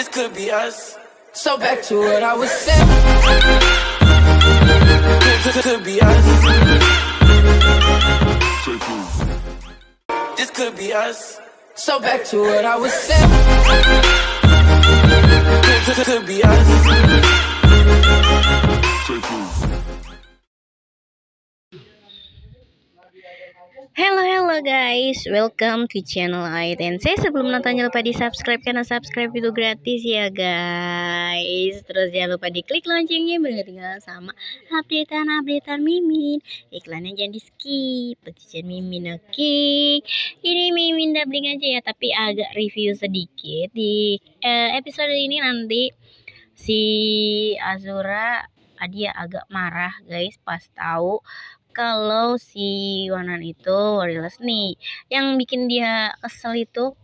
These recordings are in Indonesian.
This could be us. So back to what I was saying. This could be us. This could be us. So back to what I was saying. This could be us. guys, welcome to channel Aiden. sebelum nonton jangan lupa di subscribe karena subscribe itu gratis ya guys. Terus jangan lupa di klik loncengnya biar tinggal sama update-an update updatean Mimin. Iklannya jangan di skip, pekerjaan Mimin oke. Ini Mimin doubling aja ya, tapi agak review sedikit di eh, episode ini nanti si Azura ah, dia agak marah guys pas tahu kalau si Wanan itu worryless nih yang bikin dia kesel itu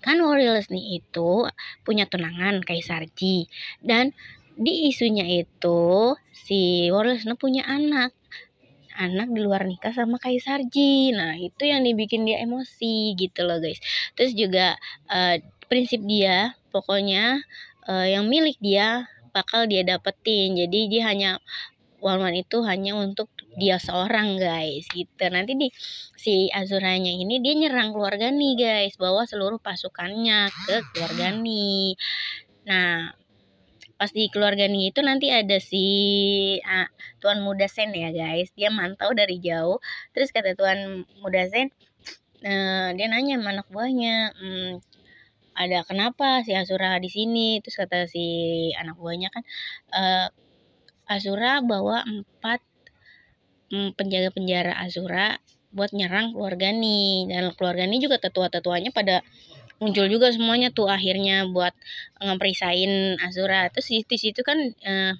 kan worryless nih itu punya tunangan Kaisarji dan di isunya itu si nih punya anak anak di luar nikah sama Kaisarji nah itu yang dibikin dia emosi gitu loh guys terus juga uh, prinsip dia pokoknya uh, yang milik dia bakal dia dapetin jadi dia hanya one one itu hanya untuk dia seorang guys gitu nanti di si Azuranya ini dia nyerang keluarga nih guys bawa seluruh pasukannya ke keluarga nih nah pas di keluarga nih itu nanti ada si ah, tuan muda sen ya guys dia mantau dari jauh terus kata tuan muda sen nah, dia nanya sama anak buahnya hmm, ada kenapa si Asura di sini terus kata si anak buahnya kan e, Azura bawa empat mm, penjaga penjara Azura buat nyerang keluarga nih dan keluarga nih juga tetua-tetuanya pada muncul juga semuanya tuh akhirnya buat ngeperisain Azura. terus di situ kan uh,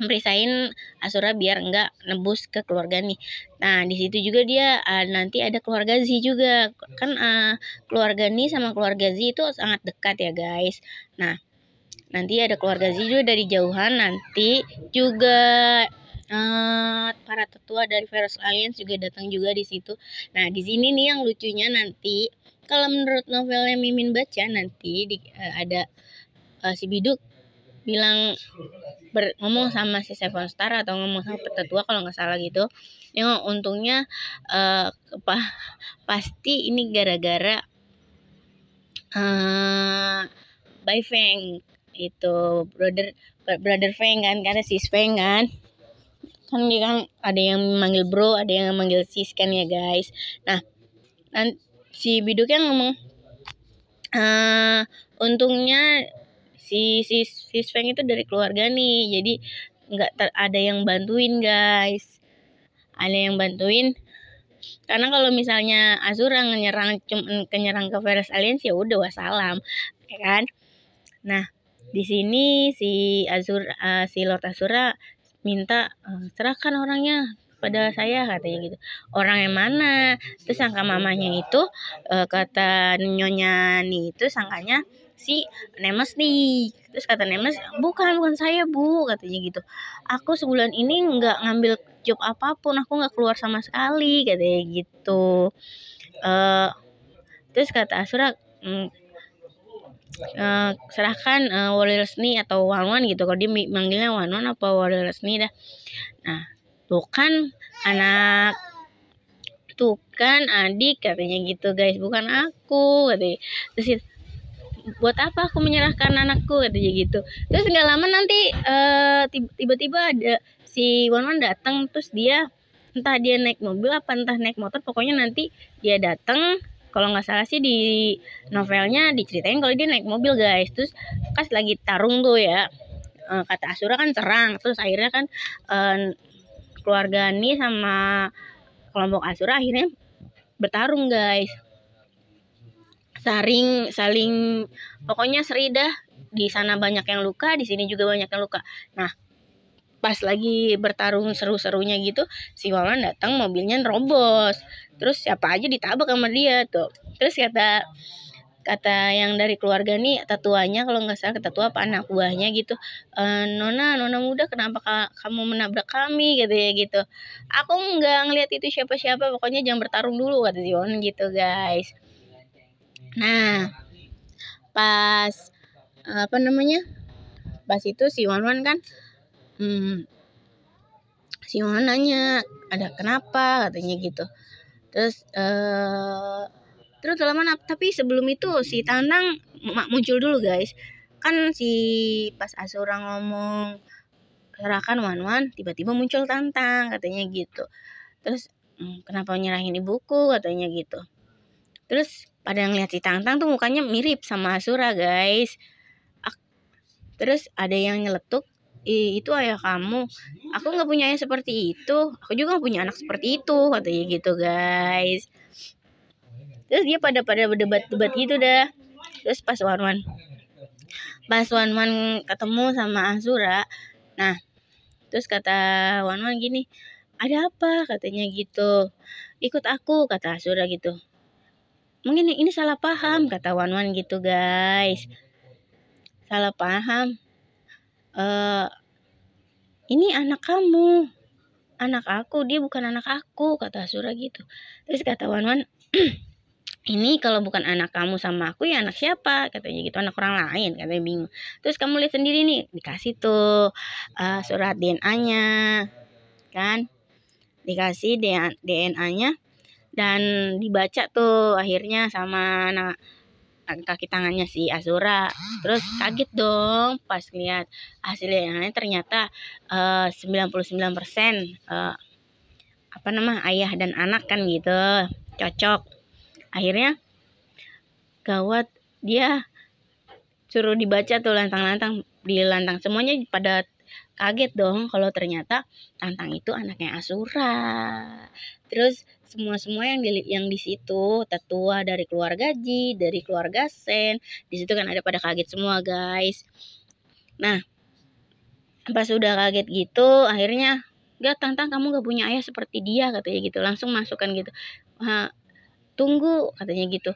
ngeperisain Azura biar enggak nebus ke keluarga nih nah di situ juga dia uh, nanti ada keluarga Z juga kan uh, keluarga nih sama keluarga Z itu sangat dekat ya guys nah nanti ada keluarga Zidu dari jauhan nanti juga uh, para tetua dari Virus Alliance juga datang juga di situ nah di sini nih yang lucunya nanti kalau menurut novel yang Mimin baca nanti di, uh, ada uh, si Biduk bilang ber, ngomong sama si Seven Star atau ngomong sama petetua kalau nggak salah gitu. yang untungnya uh, apa, pasti ini gara-gara uh, Bai Feng itu brother brother Feng kan karena sis Feng kan kan dia kan ada yang manggil bro ada yang manggil sis kan ya guys nah nanti si biduk yang ngomong uh, untungnya si sis sis Feng itu dari keluarga nih jadi nggak ada yang bantuin guys ada yang bantuin karena kalau misalnya Azura nyerang cuman kenyerang ke Veras Alliance ya udah wassalam ya kan nah di sini si Azur uh, si Lord azura minta uh, serahkan orangnya pada saya katanya gitu orang yang mana terus sangka mamanya itu uh, kata nyonya nih itu sangkanya si Nemes nih terus kata Nemes bukan bukan saya bu katanya gitu aku sebulan ini nggak ngambil job apapun aku nggak keluar sama sekali katanya gitu uh, terus kata Asura hmm, uh, serahkan uh, eh, Wali resmi atau Wanwan gitu kalau dia manggilnya Wanwan apa Wali resmi dah nah tuh kan anak tuh kan adik katanya gitu guys bukan aku katanya terus buat apa aku menyerahkan anakku katanya gitu terus nggak lama nanti eh, tiba tiba-tiba ada si Wanwan datang terus dia entah dia naik mobil apa entah naik motor pokoknya nanti dia datang kalau nggak salah sih di novelnya diceritain kalau dia naik mobil guys terus pas lagi tarung tuh ya eh, kata Asura kan serang terus akhirnya kan eh, keluarga nih sama kelompok Asura akhirnya bertarung guys saring saling pokoknya seri di sana banyak yang luka di sini juga banyak yang luka nah pas lagi bertarung seru-serunya gitu si Wawan datang mobilnya nrobos, terus siapa aja ditabrak sama dia tuh terus kata kata yang dari keluarga nih tatuanya kalau nggak salah ketua apa anak buahnya gitu e, nona nona muda kenapa ka kamu menabrak kami gitu ya gitu aku nggak ngeliat itu siapa siapa pokoknya jangan bertarung dulu kata si Wawan gitu guys nah pas apa namanya pas itu si Wawan kan hmm, si Yohan nanya ada kenapa katanya gitu terus eh terus lama tapi sebelum itu si Tanang muncul dulu guys kan si pas Asura ngomong serahkan Wan Wan tiba-tiba muncul Tantang katanya gitu terus hmm, kenapa nyerahin ibuku katanya gitu terus pada ngeliat si tantang tuh mukanya mirip sama Asura guys terus ada yang nyeletuk Ih, itu ayah kamu aku nggak punya ayah seperti itu aku juga gak punya anak seperti itu katanya gitu guys terus dia pada pada berdebat-debat gitu dah terus pas Wanwan pas Wanwan ketemu sama Azura nah terus kata Wanwan gini ada apa katanya gitu ikut aku kata Azura gitu mungkin ini salah paham kata Wanwan gitu guys salah paham uh, ini anak kamu anak aku dia bukan anak aku kata Asura gitu terus kata Wan Wan ini kalau bukan anak kamu sama aku ya anak siapa katanya gitu anak orang lain katanya bingung terus kamu lihat sendiri nih dikasih tuh uh, surat DNA-nya kan dikasih DNA-nya dan dibaca tuh akhirnya sama anak Kan kaki tangannya si Azura. Terus kaget dong pas lihat hasilnya ternyata uh, 99% uh, apa nama ayah dan anak kan gitu. Cocok. Akhirnya gawat dia suruh dibaca tuh lantang-lantang di lantang semuanya pada kaget dong kalau ternyata Tantang itu anaknya Asura. Terus semua-semua yang di yang di situ tetua dari keluarga Ji, dari keluarga Sen, di situ kan ada pada kaget semua, guys. Nah, pas sudah kaget gitu, akhirnya Gak Tantang kamu gak punya ayah seperti dia katanya gitu langsung masukkan gitu ah, tunggu katanya gitu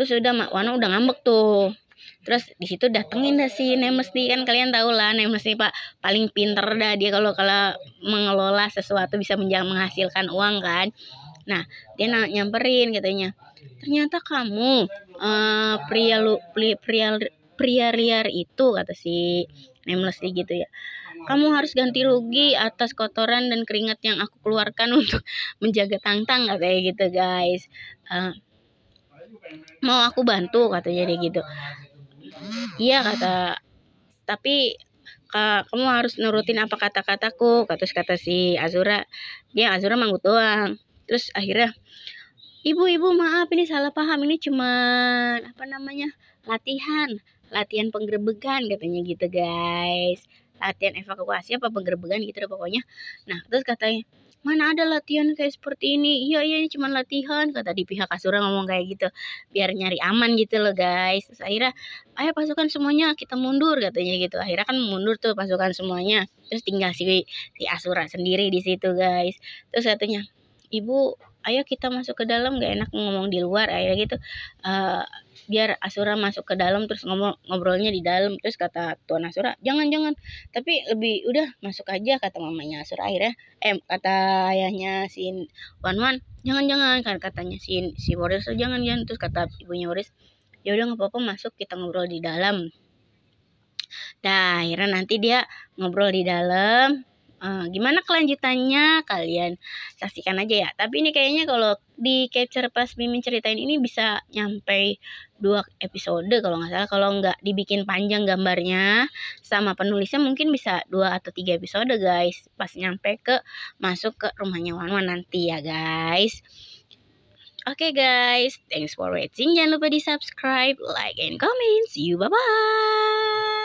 terus udah Wana udah ngambek tuh terus di situ datengin dah si Nemes nih kan kalian tahu lah Nemes nih pak paling pinter dah dia kalau kalau mengelola sesuatu bisa menghasilkan uang kan nah dia nyamperin katanya ternyata kamu uh, pria lu pria, pria pria liar itu kata si nih gitu ya kamu harus ganti rugi atas kotoran dan keringat yang aku keluarkan untuk menjaga tangtang katanya gitu guys uh, mau aku bantu katanya dia gitu iya kata tapi kak kamu harus nurutin apa kata kataku terus kata si Azura dia Azura manggut doang terus akhirnya ibu ibu maaf ini salah paham ini cuman apa namanya latihan latihan penggerbegan katanya gitu guys latihan evakuasi apa penggerbegan gitu deh pokoknya nah terus katanya mana ada latihan kayak seperti ini iya iya ini cuma latihan kata di pihak Asura ngomong kayak gitu biar nyari aman gitu loh guys terus akhirnya ayo pasukan semuanya kita mundur katanya gitu akhirnya kan mundur tuh pasukan semuanya terus tinggal si si Asura sendiri di situ guys terus satunya ibu ayo kita masuk ke dalam gak enak ngomong di luar akhirnya gitu uh, biar Asura masuk ke dalam terus ngomong ngobrolnya di dalam terus kata tuan Asura jangan jangan tapi lebih udah masuk aja kata mamanya Asura akhirnya eh kata ayahnya si Wan Wan jangan jangan kan katanya si si Boris oh, jangan jangan terus kata ibunya Boris ya udah nggak apa-apa masuk kita ngobrol di dalam Nah akhirnya nanti dia ngobrol di dalam Eh, gimana kelanjutannya kalian saksikan aja ya tapi ini kayaknya kalau di capture pas mimin ceritain ini bisa nyampe dua episode kalau nggak salah kalau nggak dibikin panjang gambarnya sama penulisnya mungkin bisa dua atau tiga episode guys pas nyampe ke masuk ke rumahnya Wan Wan nanti ya guys Oke okay guys, thanks for watching. Jangan lupa di subscribe, like, and comment. See you, bye-bye.